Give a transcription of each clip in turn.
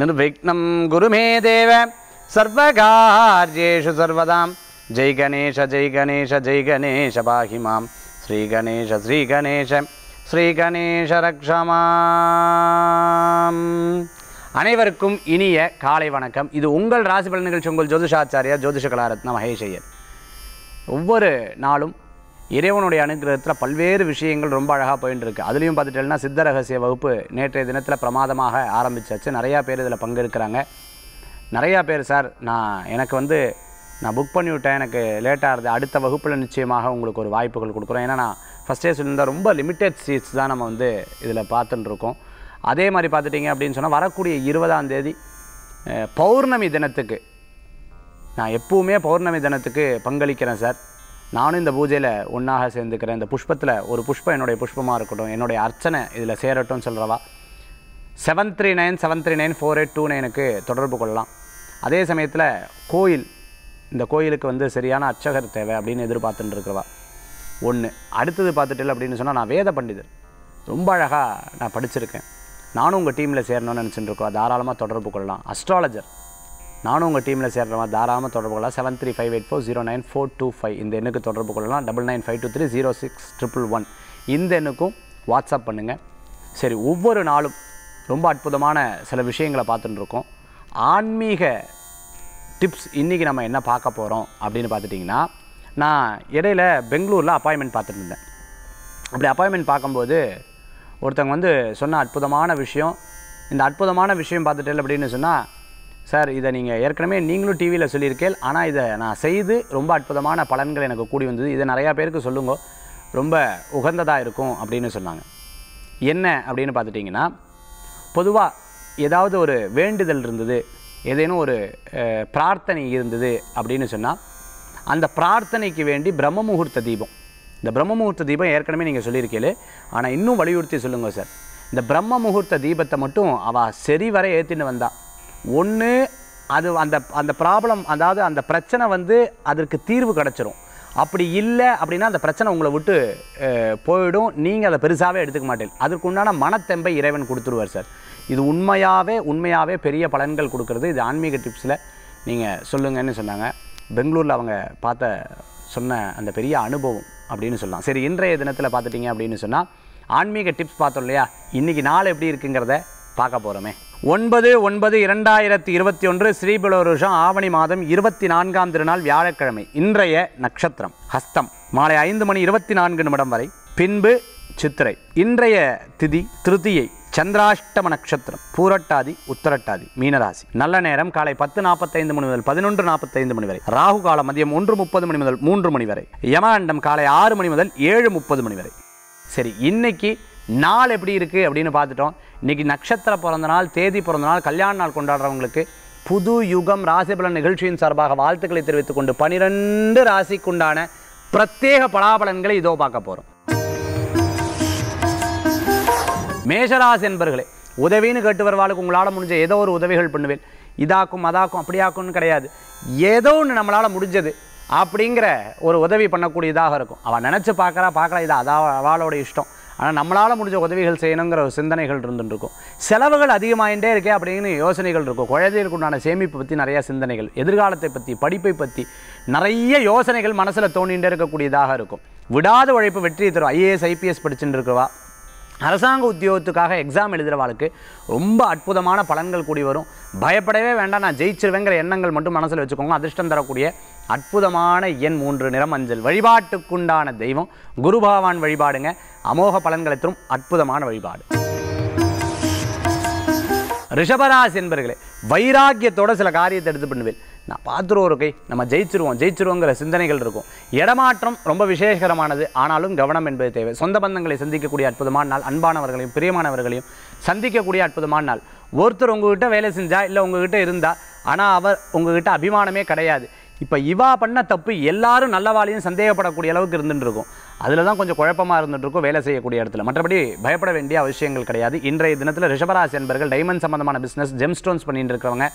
நிர்விக்னம் குருமே தேவ சர்வகாரியேஷு சர்வதாம் ஜெய் கணேஷ सर्वदां கணேஷ गणेश கணேஷ गणेश மாம் ஸ்ரீ கணேஷ ஸ்ரீ கணேஷ ஸ்ரீ கணேஷ ரக்ஷமா அனைவருக்கும் இனிய காலை வணக்கம் இது உங்கள் ராசிபலன் நிகழ்ச்சி உங்கள் ஜோதிஷாச்சாரியா ஜோதிஷ கலாரத்ன மகேஷ் ஐயர் ஒவ்வொரு நாளும் இறைவனுடைய அனுகிரகத்தில் பல்வேறு விஷயங்கள் ரொம்ப அழகாக போயின்னு இருக்கு அதுலேயும் பார்த்துட்டேன்னா சித்த ரகசிய வகுப்பு நேற்றைய தினத்தில் பிரமாதமாக ஆரம்பித்தாச்சு நிறையா பேர் இதில் பங்கெடுக்கிறாங்க நிறையா பேர் சார் நான் எனக்கு வந்து நான் புக் பண்ணிவிட்டேன் எனக்கு லேட்டாக இருந்தது அடுத்த வகுப்பில் நிச்சயமாக உங்களுக்கு ஒரு வாய்ப்புகள் கொடுக்குறோம் ஏன்னா நான் ஃபஸ்ட்டே சொல்லியிருந்தால் ரொம்ப லிமிட்டெட் சீட்ஸ் தான் நம்ம வந்து இதில் பார்த்துட்டுருக்கோம் அதே மாதிரி பார்த்துட்டிங்க அப்படின்னு சொன்னால் வரக்கூடிய இருபதாம் தேதி பௌர்ணமி தினத்துக்கு நான் எப்பவுமே பௌர்ணமி தினத்துக்கு பங்களிக்கிறேன் சார் நானும் இந்த பூஜையில் ஒன்றாக சேர்ந்துக்கிறேன் இந்த புஷ்பத்தில் ஒரு புஷ்பம் என்னுடைய புஷ்பமாக இருக்கட்டும் என்னுடைய அர்ச்சனை இதில் சேரட்டும்னு சொல்கிறவா seven three nine seven three nine four eight two நைனுக்கு தொடர்பு கொள்ளலாம் அதே சமயத்தில் கோயில் இந்த கோயிலுக்கு வந்து சரியான அர்ச்சகர் தேவை அப்படின்னு எதிர்பார்த்துட்டு இருக்கிறவா ஒன்று அடுத்தது பார்த்துட்டு அப்படின்னு சொன்னால் நான் வேத பண்டிதர் ரொம்ப அழகாக நான் படிச்சிருக்கேன் நானும் உங்கள் டீமில் சேரணும்னு நினச்சிட்டு இருக்கோம் தாராளமாக தொடர்பு கொள்ளலாம் அஸ்ட்ராலஜர் நானும் உங்கள் டீமில் சேர்கிற மாதிரி தாராளமாக தொடர்பு கொள்ளலாம் seven three five eight four zero nine four two five இந்த எண்ணுக்கு தொடர்பு கொள்ளலாம் double nine five two three zero six triple one இந்த எண்ணுக்கும் வாட்ஸ்அப் பண்ணுங்கள் சரி ஒவ்வொரு நாளும் ரொம்ப அற்புதமான சில விஷயங்களை பார்த்துட்டு இருக்கோம் ஆன்மீக டிப்ஸ் இன்றைக்கி நம்ம என்ன பார்க்க போகிறோம் அப்படின்னு பார்த்துட்டிங்கன்னா நான் இடையில பெங்களூரில் அப்பாயின்மெண்ட் பார்த்துட்டு இருந்தேன் அப்படி அப்பாயின்மெண்ட் பார்க்கும்போது ஒருத்தவங்க வந்து சொன்ன அற்புதமான விஷயம் இந்த அற்புதமான விஷயம் பார்த்துட்டேன் அப்படின்னு சொன்னால் சார் இதை நீங்கள் ஏற்கனவே நீங்களும் டிவியில் சொல்லியிருக்கேன் ஆனால் இதை நான் செய்து ரொம்ப அற்புதமான பலன்கள் எனக்கு கூடி வந்தது இதை நிறையா பேருக்கு சொல்லுங்க ரொம்ப உகந்ததாக இருக்கும் அப்படின்னு சொன்னாங்க என்ன அப்படின்னு பார்த்துட்டிங்கன்னா பொதுவாக ஏதாவது ஒரு வேண்டுதல் இருந்தது ஏதேனும் ஒரு பிரார்த்தனை இருந்தது அப்படின்னு சொன்னால் அந்த பிரார்த்தனைக்கு வேண்டி பிரம்ம முகூர்த்த தீபம் இந்த பிரம்ம முகூர்த்த தீபம் ஏற்கனவே நீங்கள் சொல்லியிருக்கீங்களே ஆனால் இன்னும் வலியுறுத்தி சொல்லுங்கள் சார் இந்த பிரம்ம முகூர்த்த தீபத்தை மட்டும் அவள் சரி வரை ஏற்றின்னு வந்தாள் ஒன்று அது அந்த அந்த ப்ராப்ளம் அதாவது அந்த பிரச்சனை வந்து அதற்கு தீர்வு கிடச்சிரும் அப்படி இல்லை அப்படின்னா அந்த பிரச்சனை உங்களை விட்டு போயிடும் நீங்கள் அதை பெருசாகவே எடுத்துக்க மாட்டேன் அதற்கு உண்டான மனத்தெம்பை இறைவன் கொடுத்துருவார் சார் இது உண்மையாகவே உண்மையாகவே பெரிய பலன்கள் கொடுக்கறது இது ஆன்மீக டிப்ஸில் நீங்கள் சொல்லுங்கன்னு சொன்னாங்க பெங்களூரில் அவங்க பார்த்த சொன்ன அந்த பெரிய அனுபவம் அப்படின்னு சொல்லலாம் சரி இன்றைய தினத்தில் பார்த்துட்டிங்க அப்படின்னு சொன்னால் ஆன்மீக டிப்ஸ் பார்த்தோம் இல்லையா இன்றைக்கி நாள் எப்படி இருக்குங்கிறத பார்க்க போகிறோமே ஒன்பது ஒன்பது இரண்டாயிரத்தி இருபத்தி ஒன்று ஸ்ரீபலவருஷம் ஆவணி மாதம் இருபத்தி நான்காம் திருநாள் வியாழக்கிழமை இன்றைய நட்சத்திரம் ஹஸ்தம் மாலை ஐந்து மணி இருபத்தி நான்கு நிமிடம் வரை பின்பு சித்திரை இன்றைய திதி திருத்தியை சந்திராஷ்டம நட்சத்திரம் பூரட்டாதி உத்தரட்டாதி மீனராசி நல்ல நேரம் காலை பத்து நாற்பத்தைந்து மணி முதல் பதினொன்று நாற்பத்தைந்து மணி வரை ராகு காலம் மதியம் ஒன்று முப்பது மணி முதல் மூன்று மணி வரை யமாண்டம் காலை ஆறு மணி முதல் ஏழு முப்பது மணி வரை சரி இன்னைக்கு நாள் எப்படி இருக்குது அப்படின்னு பார்த்துட்டோம் இன்றைக்கி நட்சத்திர பிறந்த நாள் தேதி பிறந்த நாள் கல்யாண நாள் கொண்டாடுறவங்களுக்கு புது யுகம் ராசிபலன் நிகழ்ச்சியின் சார்பாக வாழ்த்துக்களை தெரிவித்துக் கொண்டு பனிரெண்டு ராசிக்குண்டான பிரத்யேக பலாபலன்களை இதோ பார்க்க போகிறோம் மேஷராசி என்பர்களே உதவின்னு கேட்டு வருவாளுக்கு உங்களால் முடிஞ்ச ஏதோ ஒரு உதவிகள் பண்ணுவேன் இதாக்கும் அதாக்கும் அப்படியாக்கும்னு கிடையாது ஏதோ ஒன்று நம்மளால் முடிஞ்சது அப்படிங்கிற ஒரு உதவி பண்ணக்கூடியதாக இருக்கும் அவன் நினச்சி பார்க்குறா பார்க்கலாம் இது அதான் அவளோட இஷ்டம் ஆனால் நம்மளால் முடிஞ்ச உதவிகள் செய்யணுங்கிற ஒரு சிந்தனைகள் இருந்துருக்கும் செலவுகள் அதிகமாகிட்டே இருக்கே அப்படின்னு யோசனைகள் இருக்கும் குழந்தைகளுக்கு உண்டான சேமிப்பு பற்றி நிறையா சிந்தனைகள் எதிர்காலத்தை பற்றி படிப்பை பற்றி நிறைய யோசனைகள் மனசில் தோணிகிட்டே இருக்கக்கூடியதாக இருக்கும் விடாத உழைப்பு வெற்றியை தரும் ஐஏஎஸ் ஐபிஎஸ் படிச்சுட்டு இருக்கவா அரசாங்க உத்தியோகத்துக்காக எக்ஸாம் எழுதுகிற வாழ்க்கு ரொம்ப அற்புதமான பலன்கள் கூடி வரும் பயப்படவே வேண்டாம் நான் ஜெயிச்சிருவேங்கிற எண்ணங்கள் மட்டும் மனசில் வச்சுக்கோங்க அதிர்ஷ்டம் தரக்கூடிய அற்புதமான எண் மூன்று நிறம் அஞ்சல் வழிபாட்டுக்குண்டான தெய்வம் குருபகவான் வழிபாடுங்க அமோக பலன்களை தரும் அற்புதமான வழிபாடு ரிஷபராசி என்பர்களே வைராக்கியத்தோட சில காரியத்தை எடுத்து பண்ணுவேன் நான் பார்த்துருவோம் ஒரு கை நம்ம ஜெயிச்சிருவோம் ஜெயிச்சிருவோங்கிற சிந்தனைகள் இருக்கும் இடமாற்றம் ரொம்ப விசேஷகரமானது ஆனாலும் கவனம் என்பது தேவை சொந்த பந்தங்களை சந்திக்கக்கூடிய அற்புதமான நாள் அன்பானவர்களையும் பிரியமானவர்களையும் சந்திக்கக்கூடிய அற்புதமான நாள் ஒருத்தர் உங்ககிட்ட வேலை செஞ்சால் இல்லை உங்ககிட்ட இருந்தால் ஆனால் அவர் உங்ககிட்ட அபிமானமே கிடையாது இப்போ இவா பண்ண தப்பு எல்லாரும் நல்லவாளையும் சந்தேகப்படக்கூடிய அளவுக்கு இருந்துட்டுருக்கும் அதில் தான் கொஞ்சம் குழப்பமாக இருந்துட்டுருக்கும் வேலை செய்யக்கூடிய இடத்துல மற்றபடி பயப்பட வேண்டிய அவசியங்கள் கிடையாது இன்றைய தினத்தில் ரிஷபராசி என்பர்கள் டைமண்ட் சம்மந்தமான பிஸ்னஸ் ஸ்டோன்ஸ் பண்ணிட்டு இருக்கிறவங்க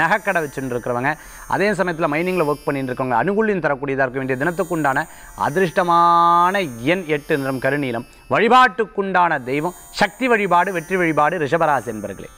நகைக்கடை வச்சுட்டு இருக்கிறவங்க அதே சமயத்தில் மைனிங்கில் ஒர்க் பண்ணிட்டு இருக்கவங்க அனுகூலியம் தரக்கூடியதாக இருக்க வேண்டிய தினத்துக்குண்டான அதிர்ஷ்டமான எண் எட்டு நிறம் கருநீளம் வழிபாட்டுக்குண்டான தெய்வம் சக்தி வழிபாடு வெற்றி வழிபாடு ரிஷபராசி என்பர்களே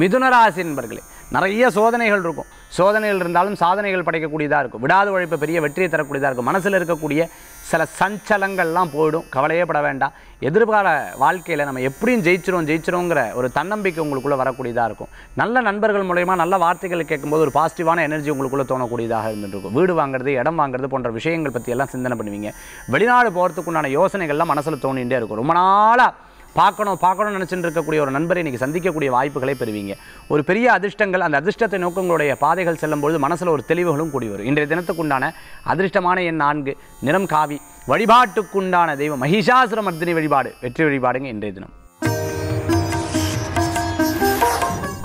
மிதுனராசி என்பர்களே நிறைய சோதனைகள் இருக்கும் சோதனைகள் இருந்தாலும் சாதனைகள் படைக்கக்கூடியதாக இருக்கும் விடாத உழைப்பு பெரிய வெற்றியை தரக்கூடியதாக இருக்கும் மனசில் இருக்கக்கூடிய சில சஞ்சலங்கள்லாம் போயிடும் கவலையே பட வேண்டாம் எதிர்கால வாழ்க்கையில் நம்ம எப்படியும் ஜெயிச்சிரும் ஜெயிச்சிரோங்கிற ஒரு தன்னம்பிக்கை உங்களுக்குள்ளே வரக்கூடியதாக இருக்கும் நல்ல நண்பர்கள் மூலயமா நல்ல வார்த்தைகள் கேட்கும்போது ஒரு பாசிட்டிவான எனர்ஜி உங்களுக்குள்ளே தோணக்கூடியதாக இருந்துருக்கும் வீடு வாங்குறது இடம் வாங்குறது போன்ற விஷயங்கள் பற்றியெல்லாம் சிந்தனை பண்ணுவீங்க வெளிநாடு போகிறதுக்குண்டான யோசனைகள்லாம் மனசில் தோணிகிட்டே இருக்கும் ரொம்ப நாளாக பார்க்கணும் பார்க்கணும்னு நினச்சிட்டு இருக்கக்கூடிய ஒரு நண்பரை நீங்கள் சந்திக்கக்கூடிய வாய்ப்புகளை பெறுவீங்க ஒரு பெரிய அதிர்ஷ்டங்கள் அந்த அதிர்ஷ்டத்தை நோக்கங்களுடைய பாதைகள் செல்லும்பொழுது மனசில் ஒரு தெளிவுகளும் கூடி வரும் இன்றைய தினத்துக்குண்டான அதிர்ஷ்டமான என் நான்கு நிறம் காவி வழிபாட்டுக்குண்டான தெய்வம் மகிஷாசுரமர்தினி வழிபாடு வெற்றி வழிபாடுங்க இன்றைய தினம்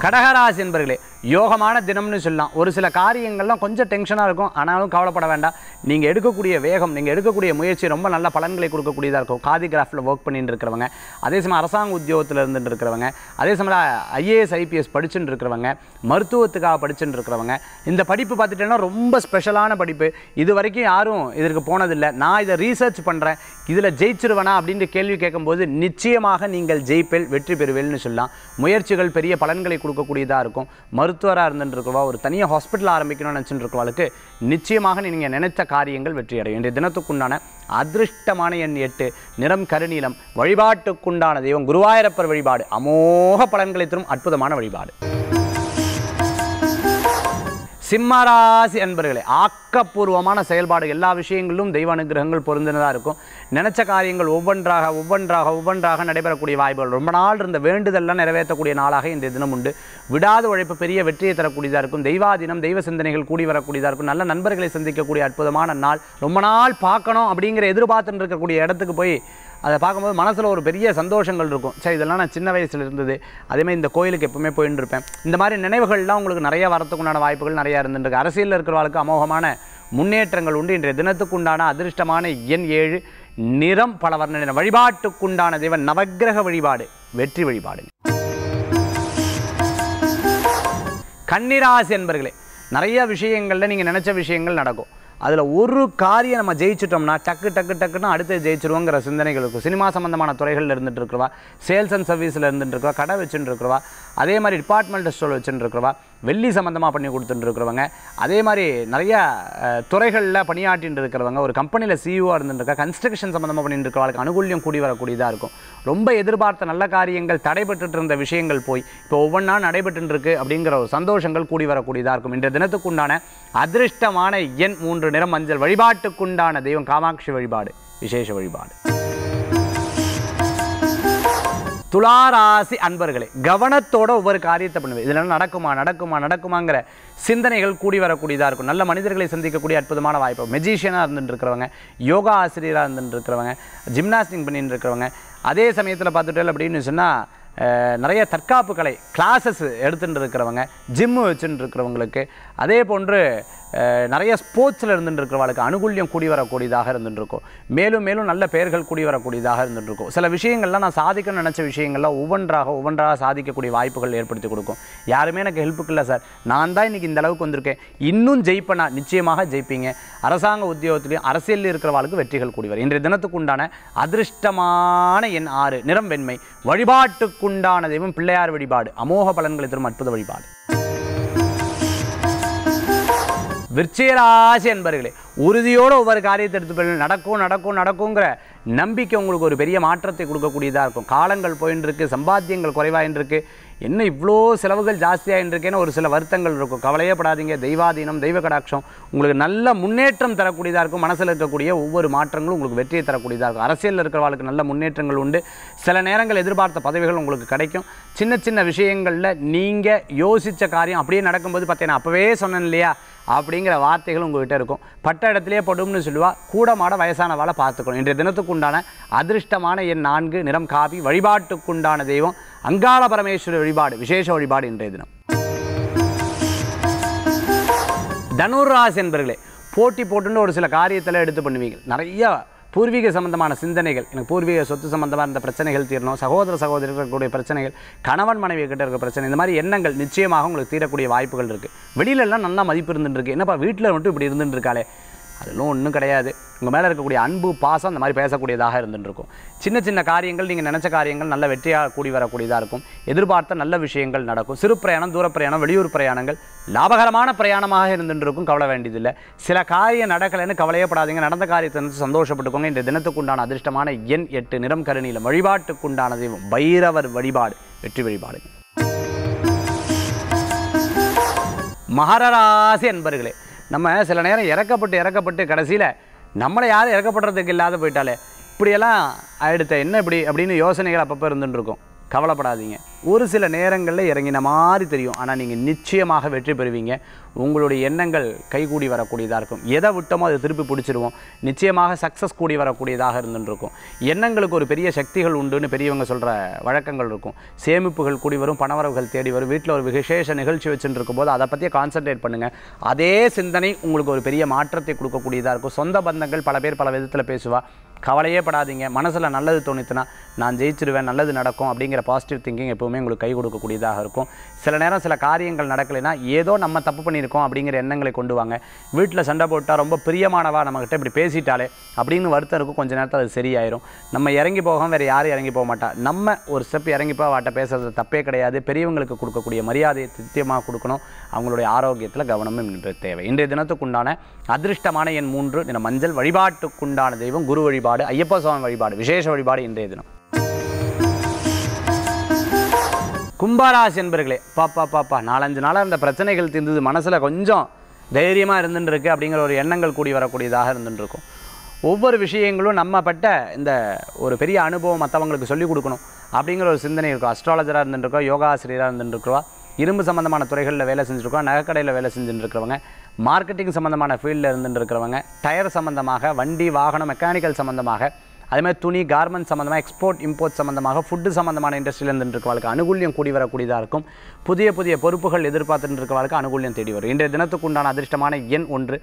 கடகராசி என்பர்களே யோகமான தினம்னு சொல்லலாம் ஒரு சில காரியங்கள்லாம் கொஞ்சம் டென்ஷனாக இருக்கும் ஆனாலும் கவலைப்பட வேண்டாம் நீங்கள் எடுக்கக்கூடிய வேகம் நீங்கள் எடுக்கக்கூடிய முயற்சி ரொம்ப நல்ல பலன்களை கொடுக்கக்கூடியதாக இருக்கும் காதி கிராஃபில் ஒர்க் பண்ணிட்டு இருக்கிறவங்க அதே சமயம் அரசாங்க உத்தியோகத்தில் இருந்துட்டு இருக்கிறவங்க அதே சமயம் ஐஏஎஸ் ஐபிஎஸ் படிச்சுட்டு இருக்கிறவங்க மருத்துவத்துக்காக படிச்சுட்டு இருக்கிறவங்க இந்த படிப்பு பார்த்துட்டேன்னா ரொம்ப ஸ்பெஷலான படிப்பு இது வரைக்கும் யாரும் இதற்கு போனதில்லை நான் இதை ரீசர்ச் பண்ணுறேன் இதில் ஜெயிச்சிருவேனா அப்படின்ற கேள்வி கேட்கும்போது நிச்சயமாக நீங்கள் ஜெயிப்பேல் வெற்றி பெறுவேல்னு சொல்லலாம் முயற்சிகள் பெரிய பலன்களை கொடுக்கும் கொடுக்கக்கூடியதாக இருக்கும் மருத்துவராக இருந்துருக்கவா ஒரு தனியாக ஹாஸ்பிட்டல் ஆரம்பிக்கணும்னு நினச்சிட்டு இருக்கவாளுக்கு நிச்சயமாக நீங்கள் நினைத்த காரியங்கள் வெற்றி அடையும் இன்றைய தினத்துக்குண்டான அதிர்ஷ்டமான எண் எட்டு நிறம் கருநீளம் வழிபாட்டுக்குண்டான தெய்வம் குருவாயிரப்பர் வழிபாடு அமோக பலன்களை தரும் அற்புதமான வழிபாடு சிம்மராசி அன்பர்களே ஆக்கப்பூர்வமான செயல்பாடு எல்லா விஷயங்களிலும் தெய்வ அனுகிரகங்கள் பொருந்தினதாக இருக்கும் நினச்ச காரியங்கள் ஒவ்வொன்றாக ஒவ்வொன்றாக ஒவ்வொன்றாக நடைபெறக்கூடிய வாய்ப்புகள் ரொம்ப நாள் இருந்த வேண்டுதல்லாம் நிறைவேற்றக்கூடிய நாளாக இந்த தினம் உண்டு விடாத உழைப்பு பெரிய வெற்றியை தரக்கூடியதாக இருக்கும் தினம் தெய்வ சிந்தனைகள் கூடி வரக்கூடியதாக இருக்கும் நல்ல நண்பர்களை சந்திக்கக்கூடிய அற்புதமான நாள் ரொம்ப நாள் பார்க்கணும் அப்படிங்கிற எதிர்பார்த்துன்னு இருக்கக்கூடிய இடத்துக்கு போய் அதை பார்க்கும்போது மனசில் ஒரு பெரிய சந்தோஷங்கள் இருக்கும் சரி இதெல்லாம் நான் சின்ன வயசில் இருந்தது அதேமாதிரி இந்த கோயிலுக்கு எப்பவுமே போயின்னு இருப்பேன் இந்த மாதிரி நினைவுகள்லாம் உங்களுக்கு நிறைய வரத்துக்குண்டான வாய்ப்புகள் நிறையா இருந்துருக்கு அரசியலில் இருக்கிறவர்களுக்கு அமோகமான முன்னேற்றங்கள் உண்டு இன்றைய தினத்துக்குண்டான அதிர்ஷ்டமான எண் ஏழு நிறம் பல வர்ண வழிபாட்டுக்குண்டான தேவன் நவகிரக வழிபாடு வெற்றி வழிபாடு கன்னிராசி என்பர்களே நிறைய விஷயங்களில் நீங்கள் நினச்ச விஷயங்கள் நடக்கும் அதில் ஒரு காரியம் நம்ம ஜெயிச்சிட்டோம்னா டக்கு டக்கு டக்குன்னு அடுத்து ஜெயிச்சிருவோங்கிற சிந்தனைகள் இருக்கும் சினிமா சம்மந்தமான துறைகளில் இருந்துகிட்டு இருக்கிறவா சேல்ஸ் அண்ட் சர்வீஸில் இருந்துகிட்டு இருக்கிறவா கடை வச்சுட்டு இருக்கிறவா அதே மாதிரி டிபார்ட்மெண்டல் ஸ்டோர் வச்சுருக்கிறவா வெள்ளி சம்மந்தமாக பண்ணி கொடுத்துட்டுருக்கிறவங்க அதே மாதிரி நிறையா துறைகளில் பணியாற்றிட்டு இருக்கிறவங்க ஒரு கம்பெனியில் சிஇஓ e இருந்துருக்கா கன்ஸ்ட்ரக்ஷன் சம்மந்தமாக பண்ணிட்டு இருக்கிறவங்களுக்கு அனுகூல்யம் கூடி வரக்கூடியதாக இருக்கும் ரொம்ப எதிர்பார்த்த நல்ல காரியங்கள் தடைபட்டு இருந்த விஷயங்கள் போய் இப்போ ஒவ்வொன்றா இருக்கு அப்படிங்கிற ஒரு சந்தோஷங்கள் கூடி வரக்கூடியதாக இருக்கும் இன்றைய தினத்துக்குண்டான அதிர்ஷ்டமான எண் மூன்று நிறம் மஞ்சள் வழிபாட்டுக்குண்டான தெய்வம் காமாட்சி வழிபாடு விசேஷ வழிபாடு துளாராசி அன்பர்களே கவனத்தோட ஒவ்வொரு காரியத்தை பண்ணுவேன் இதில் நடக்குமா நடக்குமா நடக்குமாங்கிற சிந்தனைகள் கூடி வரக்கூடியதாக இருக்கும் நல்ல மனிதர்களை சந்திக்கக்கூடிய அற்புதமான வாய்ப்பு மெஜிஷியனாக இருந்துட்டு இருக்கிறவங்க யோகா ஆசிரியராக இருந்துட்டு இருக்கிறவங்க ஜிம்னாஸ்டிக் பண்ணிட்டு இருக்கிறவங்க அதே சமயத்தில் பார்த்துட்டேன் அப்படின்னு சொன்னால் நிறைய தற்காப்பு கலை கிளாஸஸ் எடுத்துகிட்டு இருக்கிறவங்க ஜிம்மு வச்சுட்டு இருக்கிறவங்களுக்கு அதே போன்று நிறைய ஸ்போர்ட்ஸில் இருந்துகிட்டு இருக்கிறவங்களுக்கு அனுகூல்யம் கூடி வரக்கூடியதாக இருந்துட்டுருக்கும் மேலும் மேலும் நல்ல பெயர்கள் கூடி வரக்கூடியதாக இருந்துகிட்ருக்கும் சில விஷயங்கள்லாம் நான் சாதிக்கணும்னு நினச்ச விஷயங்கள்லாம் ஒவ்வொன்றாக ஒவ்வொன்றாக சாதிக்கக்கூடிய வாய்ப்புகள் ஏற்படுத்தி கொடுக்கும் யாருமே எனக்கு ஹெல்ப்புக்கு இல்லை சார் நான் தான் இன்றைக்கி இந்த அளவுக்கு வந்திருக்கேன் இன்னும் ஜெயிப்பேனா நிச்சயமாக ஜெயிப்பீங்க அரசாங்க உத்தியோகத்திலையும் அரசியலில் இருக்கிறவாளுக்கு வெற்றிகள் கூடி வரும் இன்றைய தினத்துக்கு உண்டான அதிர்ஷ்டமான என் ஆறு நிறம் வெண்மை வழிபாட்டுக்கு நமக்குண்டான தெய்வம் பிள்ளையார் வழிபாடு அமோக பலன்களை தரும் அற்புத வழிபாடு விற்சயராசி என்பர்களே உறுதியோடு ஒவ்வொரு காரியத்தை எடுத்து நடக்கும் நடக்கும் நடக்குங்கிற நம்பிக்கை உங்களுக்கு ஒரு பெரிய மாற்றத்தை கொடுக்கக்கூடியதாக இருக்கும் காலங்கள் போயின்னு இருக்குது சம்பாத்தியங்கள் குறைவாயின்னு இருக்குது என்ன இவ்வளோ செலவுகள் இருக்கேன்னு ஒரு சில வருத்தங்கள் இருக்கும் கவலையே படாதீங்க தெய்வாதீனம் தெய்வ கடாட்சம் உங்களுக்கு நல்ல முன்னேற்றம் தரக்கூடியதாக இருக்கும் மனசில் இருக்கக்கூடிய ஒவ்வொரு மாற்றங்களும் உங்களுக்கு வெற்றியை தரக்கூடியதாக இருக்கும் அரசியலில் இருக்கிறவர்களுக்கு நல்ல முன்னேற்றங்கள் உண்டு சில நேரங்கள் எதிர்பார்த்த பதவிகள் உங்களுக்கு கிடைக்கும் சின்ன சின்ன விஷயங்களில் நீங்கள் யோசித்த காரியம் அப்படியே நடக்கும்போது பார்த்தீங்கன்னா அப்போவே சொன்னேன் இல்லையா அப்படிங்கிற வார்த்தைகள் உங்கள்கிட்ட இருக்கும் பட்ட இடத்துலேயே படும்னு சொல்லுவா கூட மாட வயசானவாளை பார்த்துக்கணும் இன்றைய தினத்துக்குண்டான அதிர்ஷ்டமான என் நான்கு நிறம் காவி வழிபாட்டுக்குண்டான தெய்வம் அங்காள பரமேஸ்வரி வழிபாடு விசேஷ வழிபாடு இன்றைய தினம் தனுர்ராசி என்பர்களே போட்டி போட்டுன்னு ஒரு சில காரியத்தில் எடுத்து பண்ணுவீங்க நிறைய பூர்வீக சம்பந்தமான சிந்தனைகள் எனக்கு பூர்வீக சொத்து சம்பந்தமாக இருந்த பிரச்சனைகள் தீரணும் சகோதர சகோதரர்கள் இருக்கக்கூடிய பிரச்சனைகள் கணவன் மனைவி கிட்ட இருக்க பிரச்சனை இந்த மாதிரி எண்ணங்கள் நிச்சயமாக உங்களுக்கு தீரக்கூடிய வாய்ப்புகள் இருக்குது வெளியிலலாம் நல்லா மதிப்பு இருந்துட்டுருக்கு என்னப்பா வீட்டில் மட்டும் இப்படி இருந்துட்டுருக்காளே அதெல்லாம் ஒன்றும் கிடையாது உங்கள் மேலே இருக்கக்கூடிய அன்பு பாசம் அந்த மாதிரி பேசக்கூடியதாக இருந்துருக்கும் சின்ன சின்ன காரியங்கள் நீங்கள் நினச்ச காரியங்கள் நல்ல வெற்றியாக கூடி வரக்கூடியதாக இருக்கும் எதிர்பார்த்த நல்ல விஷயங்கள் நடக்கும் சிறு பிரயாணம் தூர பிரயாணம் வெளியூர் பிரயாணங்கள் லாபகரமான பிரயாணமாக இருந்துருக்கும் கவலை வேண்டியதில்லை சில காரியம் நடக்கலைன்னு கவலையப்படாதீங்க நடந்த காரியத்தை நினச்சி சந்தோஷப்பட்டுக்கோங்க இந்த தினத்துக்குண்டான அதிர்ஷ்டமான எண் எட்டு நிறம் கருணியில் வழிபாட்டுக்குண்டான தெய்வம் பைரவர் வழிபாடு வெற்றி வழிபாடு மகர ராசி அன்பர்களே நம்ம சில நேரம் இறக்கப்பட்டு இறக்கப்பட்டு கடைசியில் நம்மளை யாரும் இறக்கப்படுறதுக்கு இல்லாத போயிட்டாலே இப்படியெல்லாம் அடுத்த என்ன இப்படி அப்படின்னு யோசனைகள் அப்பப்போ இருந்துட்டுருக்கும் கவலைப்படாதீங்க ஒரு சில நேரங்களில் இறங்கின மாதிரி தெரியும் ஆனால் நீங்கள் நிச்சயமாக வெற்றி பெறுவீங்க உங்களுடைய எண்ணங்கள் கைகூடி வரக்கூடியதாக இருக்கும் எதை விட்டோமோ அதை திருப்பி பிடிச்சிருவோம் நிச்சயமாக சக்ஸஸ் கூடி வரக்கூடியதாக இருந்துருக்கும் எண்ணங்களுக்கு ஒரு பெரிய சக்திகள் உண்டுன்னு பெரியவங்க சொல்கிற வழக்கங்கள் இருக்கும் சேமிப்புகள் கூடி வரும் பணவரவுகள் தேடி வரும் வீட்டில் ஒரு விசேஷ நிகழ்ச்சி வச்சுட்டு இருக்கும்போது அதை பற்றியே கான்சன்ட்ரேட் பண்ணுங்கள் அதே சிந்தனை உங்களுக்கு ஒரு பெரிய மாற்றத்தை கொடுக்கக்கூடியதாக இருக்கும் சொந்த பந்தங்கள் பல பேர் பல விதத்தில் பேசுவாள் கவலையே படாதீங்க மனசில் நல்லது தோணித்துனா நான் ஜெயிச்சிருவேன் நல்லது நடக்கும் அப்படிங்கிற பாசிட்டிவ் திங்கிங் எப்போவுமே உங்களுக்கு கை கொடுக்கக்கூடியதாக இருக்கும் சில நேரம் சில காரியங்கள் நடக்கலைன்னா ஏதோ நம்ம தப்பு பண்ணியிருக்கோம் அப்படிங்கிற எண்ணங்களை கொண்டு வாங்க வீட்டில் சண்டை போட்டால் ரொம்ப பிரியமானவா நம்மக்கிட்ட இப்படி பேசிட்டாலே அப்படின்னு வருத்தம் இருக்கும் கொஞ்சம் நேரத்தில் அது சரியாயிரும் நம்ம இறங்கி போகாமல் வேறு யாரும் இறங்கி போக மாட்டா நம்ம ஒரு ஸ்டெப் போக வாட்ட பேசுறது தப்பே கிடையாது பெரியவங்களுக்கு கொடுக்கக்கூடிய மரியாதையை தித்தியமாக கொடுக்கணும் அவங்களுடைய ஆரோக்கியத்தில் கவனமும் தேவை இன்றைய தினத்துக்குண்டான அதிர்ஷ்டமான எண் மூன்று மஞ்சள் வழிபாட்டுக்குண்டான தெய்வம் குரு வழிபாடு வழிபாடு ஐயப்ப சுவாமி வழிபாடு விசேஷ வழிபாடு இன்றைய தினம் கும்பாராசி என்பர்களே பாப்பா பாப்பா நாலஞ்சு நாளாக அந்த பிரச்சனைகள் தீர்ந்தது மனசில் கொஞ்சம் தைரியமாக இருந்துட்டுருக்கு அப்படிங்கிற ஒரு எண்ணங்கள் கூடி வரக்கூடியதாக இருந்துருக்கும் ஒவ்வொரு விஷயங்களும் நம்ம பட்ட இந்த ஒரு பெரிய அனுபவம் மற்றவங்களுக்கு சொல்லிக் கொடுக்கணும் அப்படிங்கிற ஒரு சிந்தனை இருக்கும் அஸ்ட்ராலஜராக இருந்துருக்கோம் யோகாசிரியராக இருந்துருக்குறோம் இரும்பு சம்மந்தமான துறைகளில் வேலை செஞ்சுருக்கோம் நகைக்கடையில் வேலை செஞ்சுட்டு இருக்கிறவங்க மார்க்கெட்டிங் சம்மந்தமான ஃபீல்டில் இருந்துட்டு இருக்கிறவங்க டயர் சம்மந்தமாக வண்டி வாகனம் மெக்கானிக்கல் சம்மந்தமாக அதேமாதிரி துணி கார்மெண்ட் சம்மந்தமாக எக்ஸ்போர்ட் இம்போர்ட் சம்மந்தமாக ஃபுட்டு சம்மந்தமான இண்டஸ்ட்ரியில் இருந்துருக்கவாளுக்கு அனுகூலியம் கூடி வரக்கூடியதாக இருக்கும் புதிய புதிய பொறுப்புகள் எதிர்பார்த்துட்டு இருக்கவாளுக்கு அனுகூலியம் தேடி வரும் இன்றைய தினத்துக்குண்டான அதிர்ஷ்டமான எண் ஒன்று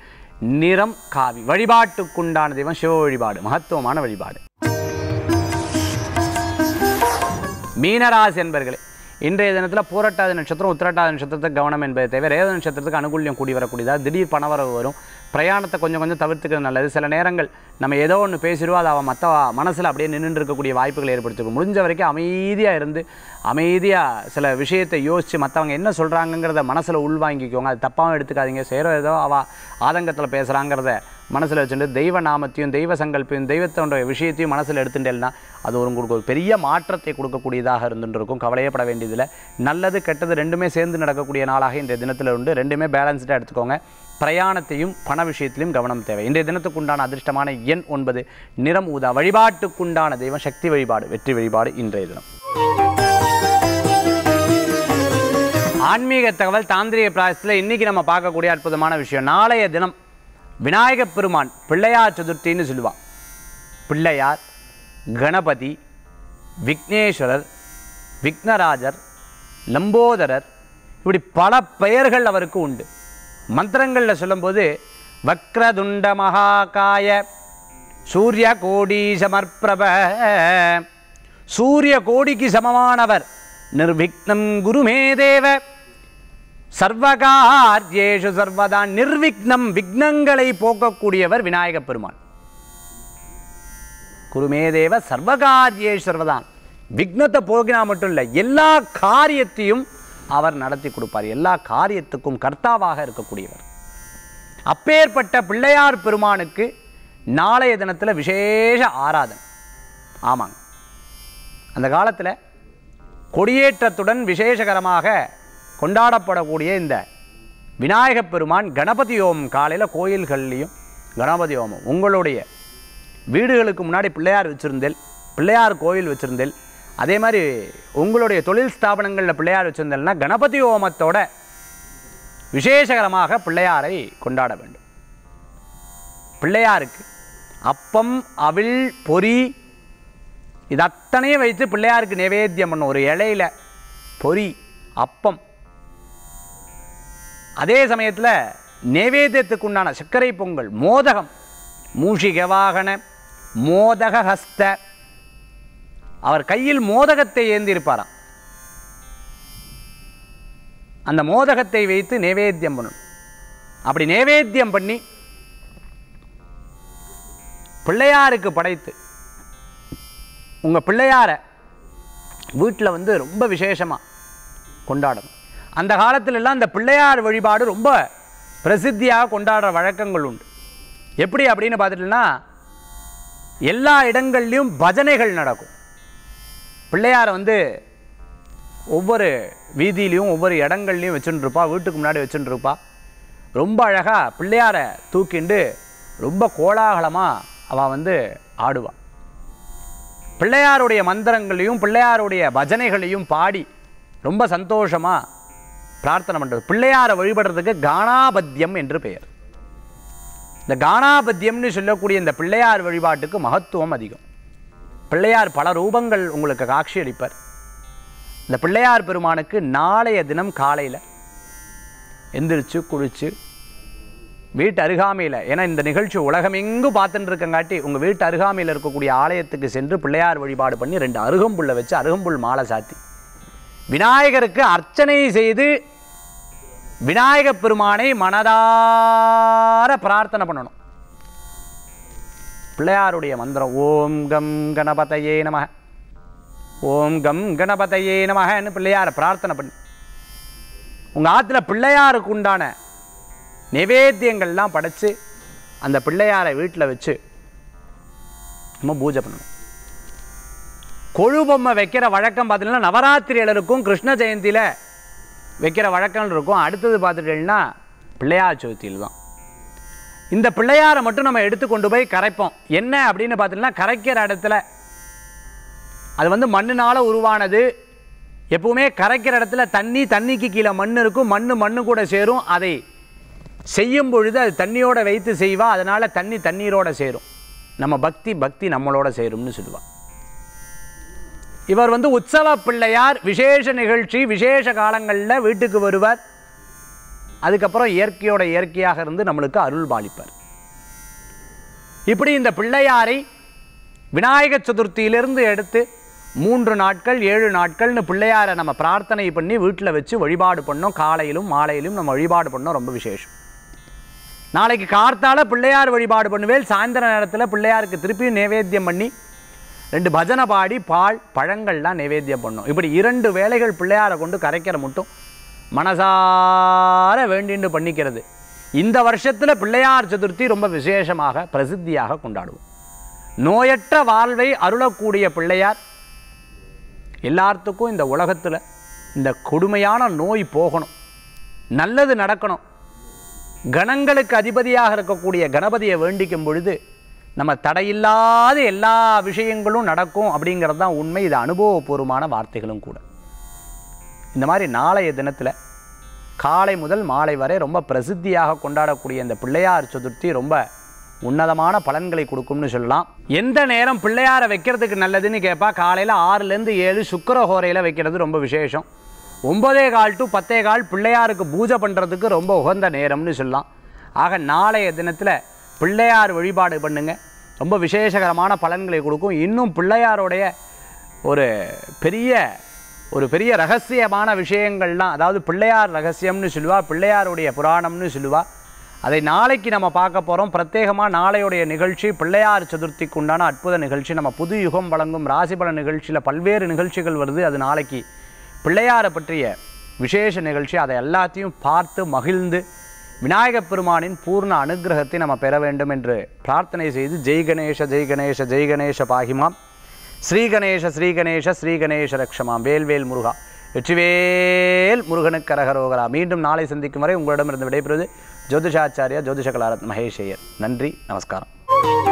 நிறம் காவி வழிபாட்டுக்குண்டான தெய்வம் சிவ வழிபாடு மகத்துவமான வழிபாடு மீனராசி என்பர்களே இன்றைய தினத்தில் பூரட்டாதி நட்சத்திரம் உத்திரட்டாதி நட்சத்திரத்துக்கு கவனம் என்பது தேவை ரேத நட்சத்திரத்துக்கு அனுகூல்யம் கூடி வரக்கூடியதாக திடீர் பணவரவு வரும் பிரயாணத்தை கொஞ்சம் கொஞ்சம் தவிர்த்துக்கிறது நல்லது சில நேரங்கள் நம்ம ஏதோ ஒன்று பேசிடுவோம் அதை அவன் மற்ற மனசில் அப்படியே நின்று இருக்கக்கூடிய வாய்ப்புகளை ஏற்படுத்திக்கும் முடிஞ்ச வரைக்கும் அமைதியாக இருந்து அமைதியாக சில விஷயத்தை யோசித்து மற்றவங்க என்ன சொல்கிறாங்கங்கிறத மனசில் உள்வாங்கிக்கோங்க அது தப்பாகவும் எடுத்துக்காதீங்க செய்கிற ஏதோ அவள் ஆதங்கத்தில் பேசுகிறாங்கிறத மனசில் வச்சுட்டு தெய்வ நாமத்தையும் தெய்வ சங்கல்பையும் தெய்வத்தோன்ற விஷயத்தையும் மனசில் எடுத்துட்டேன்னா அது ஒரு உங்களுக்கு ஒரு பெரிய மாற்றத்தை கொடுக்கக்கூடியதாக இருந்துருக்கும் கவலையப்பட வேண்டியதில் நல்லது கெட்டது ரெண்டுமே சேர்ந்து நடக்கக்கூடிய நாளாக இந்த தினத்தில் உண்டு ரெண்டுமே பேலன்ஸ்டாக எடுத்துக்கோங்க பிரயாணத்தையும் பண விஷயத்திலையும் கவனம் தேவை இன்றைய தினத்துக்குண்டான அதிர்ஷ்டமான எண் ஒன்பது நிறம் ஊதா வழிபாட்டுக்குண்டான தெய்வம் சக்தி வழிபாடு வெற்றி வழிபாடு இன்றைய தினம் ஆன்மீக தகவல் தாந்திரிய பிராயத்தில் இன்றைக்கி நம்ம பார்க்கக்கூடிய அற்புதமான விஷயம் நாளைய தினம் விநாயகப் பெருமான் பிள்ளையார் சதுர்த்தின்னு சொல்லுவான் பிள்ளையார் கணபதி விக்னேஸ்வரர் விக்னராஜர் லம்போதரர் இப்படி பல பெயர்கள் அவருக்கு உண்டு மந்திரங்களில் சொல்லும்போது வக்ரதுண்ட மகாகாய சூரிய கோடி சமர்ப்பிரப சூரிய கோடிக்கு சமமானவர் நிர்விக்னம் குருமே தேவ சர்வகார்ஜேஷு சர்வதா நிர்விக்னம் விக்னங்களை போக்கக்கூடியவர் விநாயக பெருமான் குருமேதேவ சர்வகாரியேஷு சர்வதான் விக்னத்தை போகினா மட்டும் இல்லை எல்லா காரியத்தையும் அவர் நடத்தி கொடுப்பார் எல்லா காரியத்துக்கும் கர்த்தாவாக இருக்கக்கூடியவர் அப்பேற்பட்ட பிள்ளையார் பெருமானுக்கு நாளைய தினத்தில் விசேஷ ஆராதனை ஆமாங்க அந்த காலத்தில் கொடியேற்றத்துடன் விசேஷகரமாக கொண்டாடப்படக்கூடிய இந்த விநாயகப் பெருமான் கணபதி ஹோமம் காலையில் கோயில்கள்லேயும் கணபதி ஹோமம் உங்களுடைய வீடுகளுக்கு முன்னாடி பிள்ளையார் வச்சுருந்தேல் பிள்ளையார் கோயில் வச்சுருந்தேல் அதே மாதிரி உங்களுடைய தொழில் ஸ்தாபனங்களில் பிள்ளையார் வச்சுருந்தேல்னா கணபதி ஹோமத்தோட விசேஷகரமாக பிள்ளையாரை கொண்டாட வேண்டும் பிள்ளையாருக்கு அப்பம் அவிழ் பொறி இது அத்தனையும் வைத்து பிள்ளையாருக்கு நிவேத்தியம் பண்ணும் ஒரு இலையில் பொறி அப்பம் அதே சமயத்தில் நைவேத்தியத்துக்கு உண்டான சர்க்கரை பொங்கல் மோதகம் மூஷிக வாகன மோதக ஹஸ்த அவர் கையில் மோதகத்தை ஏந்திருப்பாராம் அந்த மோதகத்தை வைத்து நைவேத்தியம் பண்ணணும் அப்படி நைவேத்தியம் பண்ணி பிள்ளையாருக்கு படைத்து உங்கள் பிள்ளையாரை வீட்டில் வந்து ரொம்ப விசேஷமாக கொண்டாடணும் அந்த காலத்திலெல்லாம் அந்த பிள்ளையார் வழிபாடு ரொம்ப பிரசித்தியாக கொண்டாடுற வழக்கங்கள் உண்டு எப்படி அப்படின்னு பார்த்துட்டுன்னா எல்லா இடங்கள்லையும் பஜனைகள் நடக்கும் பிள்ளையாரை வந்து ஒவ்வொரு வீதியிலையும் ஒவ்வொரு இடங்கள்லையும் வச்சுட்டுருப்பா வீட்டுக்கு முன்னாடி வச்சுட்டுருப்பா ரொம்ப அழகாக பிள்ளையாரை தூக்கிண்டு ரொம்ப கோலாகலமாக அவள் வந்து ஆடுவாள் பிள்ளையாருடைய மந்திரங்களையும் பிள்ளையாருடைய பஜனைகளையும் பாடி ரொம்ப சந்தோஷமாக பிரார்த்தனை பண்ணுறது பிள்ளையாரை வழிபடுறதுக்கு கானாபத்தியம் என்று பெயர் இந்த கானாபத்தியம்னு சொல்லக்கூடிய இந்த பிள்ளையார் வழிபாட்டுக்கு மகத்துவம் அதிகம் பிள்ளையார் பல ரூபங்கள் உங்களுக்கு காட்சி அளிப்பார் இந்த பிள்ளையார் பெருமானுக்கு நாளைய தினம் காலையில் எந்திரிச்சு குளிச்சு வீட்டு அருகாமையில் ஏன்னா இந்த நிகழ்ச்சி உலகமெங்கு பார்த்துட்டு இருக்கங்காட்டி உங்கள் வீட்டு அருகாமையில் இருக்கக்கூடிய ஆலயத்துக்கு சென்று பிள்ளையார் வழிபாடு பண்ணி ரெண்டு அருகம்புல்லை வச்சு அருகம்புல் மாலை சாத்தி விநாயகருக்கு அர்ச்சனை செய்து விநாயக பெருமானை மனதார பிரார்த்தனை பண்ணணும் பிள்ளையாருடைய மந்திரம் ஓம் கம் கணபதையே நமக ஓம் கம் கணபதையே நமகன்னு பிள்ளையாரை பிரார்த்தனை பண்ணி உங்கள் ஆற்றுல பிள்ளையாருக்கு உண்டான நிவேத்தியங்கள்லாம் படைத்து அந்த பிள்ளையாரை வீட்டில் வச்சு நம்ம பூஜை பண்ணணும் கொழு பொம்மை வைக்கிற வழக்கம் பார்த்தீங்கன்னா இருக்கும் கிருஷ்ண ஜெயந்தியில் வைக்கிற வழக்கங்கள் இருக்கும் அடுத்தது பார்த்துட்டீங்கன்னா பிள்ளையார் சதுர்த்தியில் தான் இந்த பிள்ளையாரை மட்டும் நம்ம எடுத்து கொண்டு போய் கரைப்போம் என்ன அப்படின்னு பார்த்தீங்கன்னா கரைக்கிற இடத்துல அது வந்து மண்ணினால் உருவானது எப்பவுமே கரைக்கிற இடத்துல தண்ணி தண்ணிக்கு கீழே மண் இருக்கும் மண் மண்ணு கூட சேரும் அதை செய்யும் பொழுது அது தண்ணியோடு வைத்து செய்வா அதனால் தண்ணி தண்ணீரோடு சேரும் நம்ம பக்தி பக்தி நம்மளோட சேரும்னு சொல்லுவாள் இவர் வந்து உற்சவ பிள்ளையார் விசேஷ நிகழ்ச்சி விசேஷ காலங்களில் வீட்டுக்கு வருவார் அதுக்கப்புறம் இயற்கையோட இயற்கையாக இருந்து நம்மளுக்கு அருள் பாலிப்பார் இப்படி இந்த பிள்ளையாரை விநாயக சதுர்த்தியிலிருந்து எடுத்து மூன்று நாட்கள் ஏழு நாட்கள்னு பிள்ளையாரை நம்ம பிரார்த்தனை பண்ணி வீட்டில் வச்சு வழிபாடு பண்ணோம் காலையிலும் மாலையிலும் நம்ம வழிபாடு பண்ணோம் ரொம்ப விசேஷம் நாளைக்கு கார்த்தால பிள்ளையார் வழிபாடு பண்ணுவேன் சாயந்தர நேரத்தில் பிள்ளையாருக்கு திருப்பியும் நைவேத்தியம் பண்ணி ரெண்டு பஜனை பாடி பால் பழங்கள்லாம் நைவேத்தியம் பண்ணும் இப்படி இரண்டு வேலைகள் பிள்ளையாரை கொண்டு கரைக்கிற மட்டும் மனசார வேண்டிண்டு பண்ணிக்கிறது இந்த வருஷத்தில் பிள்ளையார் சதுர்த்தி ரொம்ப விசேஷமாக பிரசித்தியாக கொண்டாடுவோம் நோயற்ற வாழ்வை அருளக்கூடிய பிள்ளையார் எல்லாத்துக்கும் இந்த உலகத்தில் இந்த கொடுமையான நோய் போகணும் நல்லது நடக்கணும் கணங்களுக்கு அதிபதியாக இருக்கக்கூடிய கணபதியை வேண்டிக்கும் பொழுது நம்ம தடையில்லாத எல்லா விஷயங்களும் நடக்கும் அப்படிங்கிறது தான் உண்மை இது அனுபவபூர்வமான வார்த்தைகளும் கூட இந்த மாதிரி நாளைய தினத்தில் காலை முதல் மாலை வரை ரொம்ப பிரசித்தியாக கொண்டாடக்கூடிய இந்த பிள்ளையார் சதுர்த்தி ரொம்ப உன்னதமான பலன்களை கொடுக்கும்னு சொல்லலாம் எந்த நேரம் பிள்ளையாரை வைக்கிறதுக்கு நல்லதுன்னு கேட்பா காலையில் ஆறுலேருந்து ஏழு சுக்கரஹோரையில் வைக்கிறது ரொம்ப விசேஷம் ஒம்பதே கால் டு பத்தே கால் பிள்ளையாருக்கு பூஜை பண்ணுறதுக்கு ரொம்ப உகந்த நேரம்னு சொல்லலாம் ஆக நாளைய தினத்தில் பிள்ளையார் வழிபாடு பண்ணுங்க ரொம்ப விசேஷகரமான பலன்களை கொடுக்கும் இன்னும் பிள்ளையாருடைய ஒரு பெரிய ஒரு பெரிய ரகசியமான விஷயங்கள்லாம் அதாவது பிள்ளையார் ரகசியம்னு சொல்லுவா பிள்ளையாருடைய புராணம்னு சொல்லுவா அதை நாளைக்கு நம்ம பார்க்க போகிறோம் பிரத்யேகமாக நாளையுடைய நிகழ்ச்சி பிள்ளையார் சதுர்த்திக்கு உண்டான அற்புத நிகழ்ச்சி நம்ம புது யுகம் வழங்கும் ராசிபல நிகழ்ச்சியில் பல்வேறு நிகழ்ச்சிகள் வருது அது நாளைக்கு பிள்ளையாரை பற்றிய விசேஷ நிகழ்ச்சி அதை எல்லாத்தையும் பார்த்து மகிழ்ந்து விநாயகப் பெருமானின் பூர்ண அனுகிரகத்தை நம்ம பெற வேண்டும் என்று பிரார்த்தனை செய்து ஜெய் கணேஷ ஜெய் கணேஷ ஜெய் கணேஷ பாகிமாம் ஸ்ரீ கணேஷ ஸ்ரீ கணேஷ ஸ்ரீ கணேஷ ரக்ஷமாம் வேல்வேல் முருகா வெற்றிவேல் முருகனுக்கு கரகரோகரா மீண்டும் நாளை சந்திக்கும் வரை உங்களிடமிருந்து விடைபெறுவது ஜோதிஷாச்சாரியா ஜோதிஷ கலாரத் மகேஷ் ஐயர் நன்றி நமஸ்காரம்